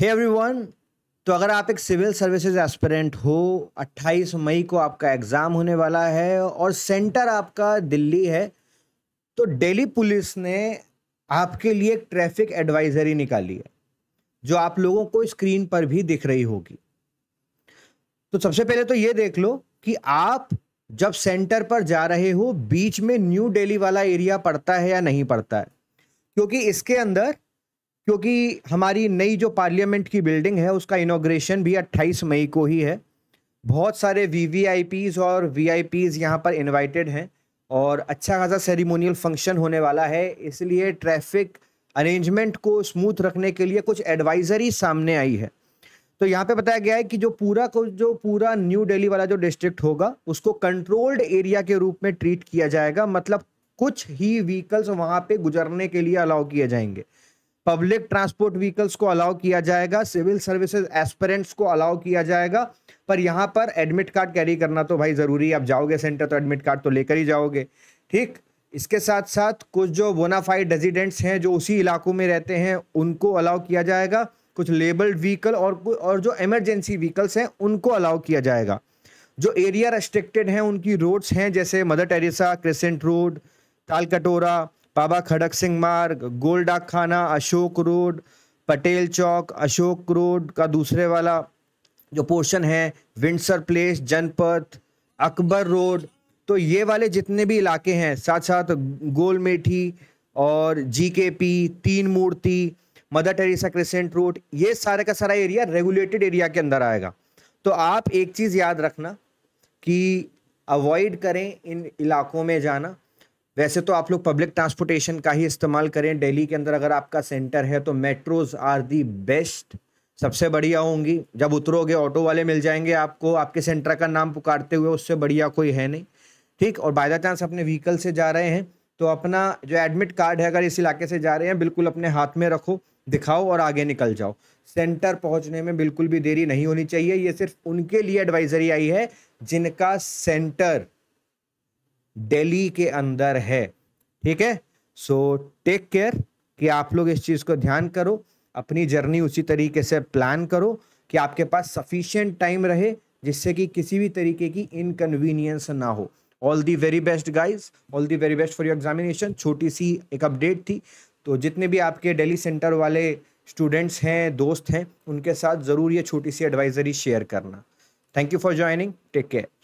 हे every everyone तो अगर आप एक सिविल सर्विसेज एस्पिरेंट हो 28 मई को आपका एग्ज़ाम होने वाला है और सेंटर आपका दिल्ली है तो दिल्ली पुलिस ने आपके लिए एक ट्रैफिक एडवाइजरी निकाली है जो आप लोगों को स्क्रीन पर भी दिख रही होगी तो सबसे पहले तो ये देख लो कि आप जब सेंटर पर जा रहे हो बीच में न्यू दिल्ली वाला एरिया पड़ता है या नहीं पड़ता है क्योंकि इसके अंदर क्योंकि हमारी नई जो पार्लियामेंट की बिल्डिंग है उसका इनोग्रेशन भी 28 मई को ही है बहुत सारे वी वी आई पीज़ और वी आई पीज़ यहाँ पर इन्वाइटेड हैं और अच्छा खासा सेरिमोनियल फंक्शन होने वाला है इसलिए ट्रैफिक अरेंजमेंट को स्मूथ रखने के लिए कुछ एडवाइजरी सामने आई है तो यहाँ पे बताया गया है कि जो पूरा को जो पूरा न्यू दिल्ली वाला जो डिस्ट्रिक्ट होगा उसको कंट्रोल्ड एरिया के रूप में ट्रीट किया जाएगा मतलब कुछ ही व्हीकल्स वहाँ पे गुजरने के लिए अलाउ किए जाएंगे पब्लिक ट्रांसपोर्ट व्हीकल्स को अलाउ किया जाएगा सिविल सर्विसेज एस्पेरेंट्स को अलाउ किया जाएगा पर यहाँ पर एडमिट कार्ड कैरी करना तो भाई ज़रूरी आप जाओगे सेंटर तो एडमिट कार्ड तो लेकर ही जाओगे ठीक इसके साथ साथ कुछ जो वोनाफाइड डेजिडेंट्स हैं जो उसी इलाकों में रहते हैं उनको अलाउ किया जाएगा कुछ लेबल्ड व्हीकल और और जो इमरजेंसी व्हीकल्स हैं उनको अलाउ किया जाएगा जो एरिया रेस्ट्रिक्टेड हैं उनकी रोड्स हैं जैसे Mother Teresa Crescent Road Talkatora Baba Kharak Singh Marg Gol Dak Khana Ashok Road Patel Chowk Ashok Road का दूसरे वाला जो पोर्शन है Windsor Place Janpath Akbar Road तो ये वाले जितने भी इलाके हैं साथ साथ गोल मेठी और जीकेपी Teen Murti Mother Teresa Crescent Road ये सारे का सारा एरिया रेगुलेटेड एरिया के अंदर आएगा तो आप एक चीज़ याद रखना कि अवॉइड करें इन इलाकों में जाना वैसे तो आप लोग पब्लिक ट्रांसपोर्टेशन का ही इस्तेमाल करें दिल्ली के अंदर अगर आपका सेंटर है तो मेट्रोज आर दी बेस्ट सबसे बढ़िया होंगी जब उतरोगे ऑटो वाले मिल जाएंगे आपको आपके सेंटर का नाम पुकारते हुए उससे बढ़िया कोई है नहीं ठीक और बाय द चांस अपने व्हीकल से जा रहे हैं तो अपना जो एडमिट कार्ड है अगर इस इलाके से जा रहे हैं बिल्कुल अपने हाथ में रखो दिखाओ और आगे निकल जाओ सेंटर पहुंचने में बिल्कुल भी देरी नहीं होनी चाहिए ये सिर्फ उनके लिए एडवाइजरी आई है जिनका सेंटर दिल्ली के अंदर है ठीक है सो टेक केयर कि आप लोग इस चीज़ को ध्यान करो अपनी जर्नी उसी तरीके से प्लान करो कि आपके पास सफिशियंट टाइम रहे जिससे कि किसी भी तरीके की इनकन्वीनियंस ना हो all the very best guys all the very best for your examination छोटी सी एक अपडेट थी तो जितने भी आपके डेली सेंटर वाले स्टूडेंट्स हैं दोस्त हैं उनके साथ ज़रूर ये छोटी सी एडवाइजरी शेयर करना thank you for joining take care